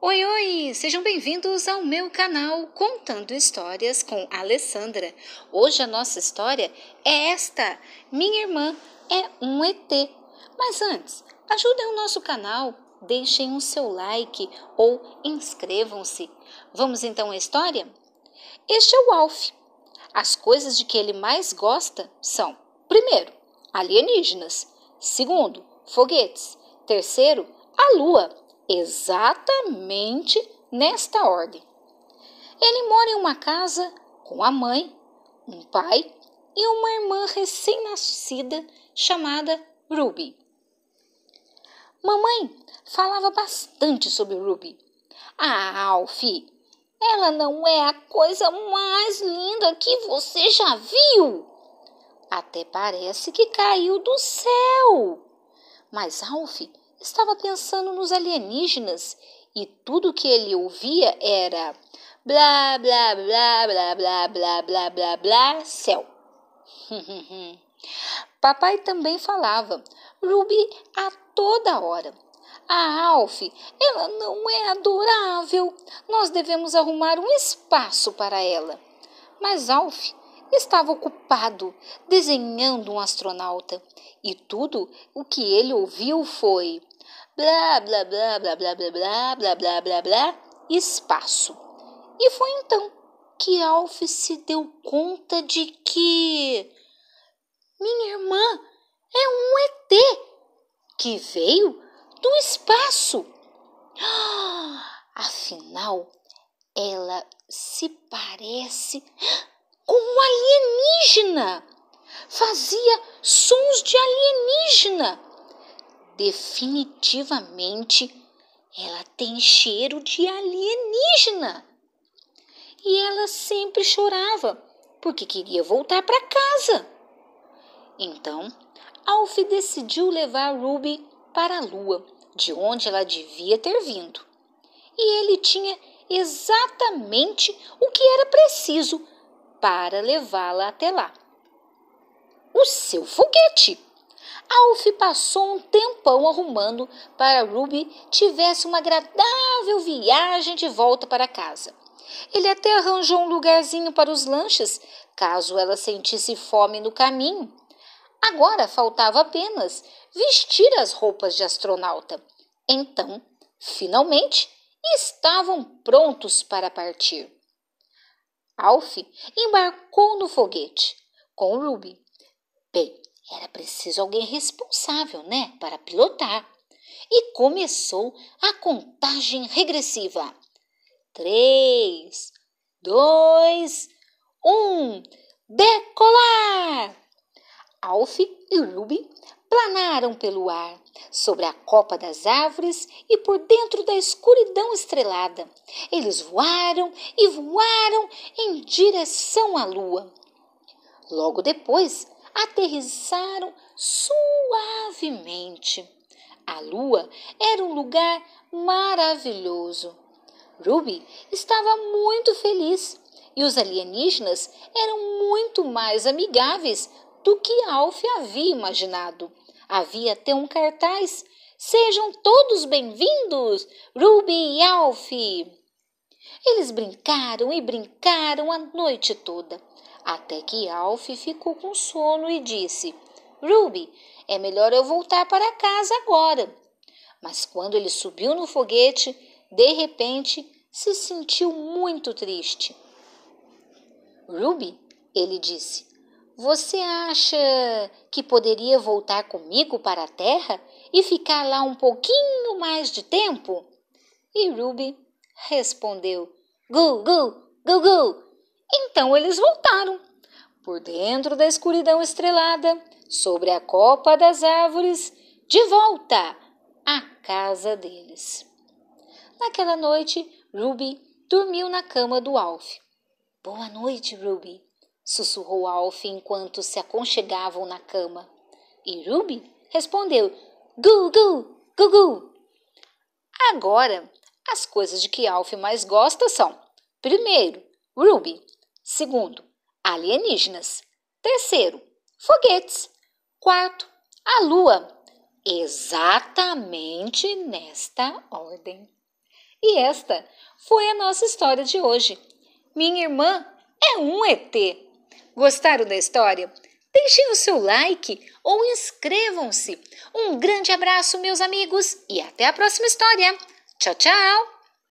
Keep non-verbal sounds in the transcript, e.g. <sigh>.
Oi, oi! Sejam bem-vindos ao meu canal Contando Histórias com Alessandra. Hoje a nossa história é esta: Minha irmã é um ET. Mas antes, ajudem o nosso canal, deixem o seu like ou inscrevam-se. Vamos então à história? Este é o Alf. As coisas de que ele mais gosta são: primeiro, alienígenas, segundo, foguetes, terceiro, a lua exatamente nesta ordem. Ele mora em uma casa com a mãe, um pai e uma irmã recém-nascida chamada Ruby. Mamãe falava bastante sobre Ruby. Ah, Alfie, ela não é a coisa mais linda que você já viu. Até parece que caiu do céu. Mas Alfie Estava pensando nos alienígenas e tudo que ele ouvia era blá blá blá blá blá blá blá blá blá céu. <laughs> Papai também falava Ruby a toda hora. A Alf, ela não é adorável. Nós devemos arrumar um espaço para ela. Mas Alf estava ocupado desenhando um astronauta e tudo o que ele ouviu foi blá blá blá blá blá blá blá blá blá blá blá espaço. E foi então que Alf se deu conta de que minha irmã é um ET que veio do espaço. Afinal, ela se parece com um alienígena. Fazia sons de alienígena. Definitivamente, ela tem cheiro de alienígena. E ela sempre chorava porque queria voltar para casa. Então, Alf decidiu levar Ruby para a lua, de onde ela devia ter vindo. E ele tinha exatamente o que era preciso para levá-la até lá: o seu foguete. Alf passou um tempão arrumando para Ruby tivesse uma agradável viagem de volta para casa. Ele até arranjou um lugarzinho para os lanches, caso ela sentisse fome no caminho. Agora faltava apenas vestir as roupas de astronauta. Então, finalmente, estavam prontos para partir. Alf embarcou no foguete com Ruby. Bem, era preciso alguém responsável, né, para pilotar. E começou a contagem regressiva. Três, dois, um, decolar! Alf e Ruby planaram pelo ar, sobre a copa das árvores e por dentro da escuridão estrelada. Eles voaram e voaram em direção à lua. Logo depois, aterrissaram suavemente. A lua era um lugar maravilhoso. Ruby estava muito feliz e os alienígenas eram muito mais amigáveis do que Alf havia imaginado. Havia até um cartaz: Sejam todos bem-vindos, Ruby e Alf! Eles brincaram e brincaram a noite toda até que Alf ficou com sono e disse: Ruby, é melhor eu voltar para casa agora. Mas quando ele subiu no foguete, de repente se sentiu muito triste. Ruby, ele disse, você acha que poderia voltar comigo para a Terra e ficar lá um pouquinho mais de tempo? E Ruby respondeu: Gu, gu, gu, então eles voltaram. Por dentro da escuridão estrelada, sobre a copa das árvores, de volta à casa deles. Naquela noite, Ruby dormiu na cama do Alf. Boa noite, Ruby, sussurrou Alf enquanto se aconchegavam na cama. E Ruby respondeu: Gugu, Gugu. Agora, as coisas de que Alf mais gosta são: primeiro, Ruby, Segundo, alienígenas. Terceiro, foguetes. Quarto, a Lua. Exatamente nesta ordem. E esta foi a nossa história de hoje. Minha irmã é um ET. Gostaram da história? Deixem o seu like ou inscrevam-se. Um grande abraço, meus amigos, e até a próxima história. Tchau, tchau!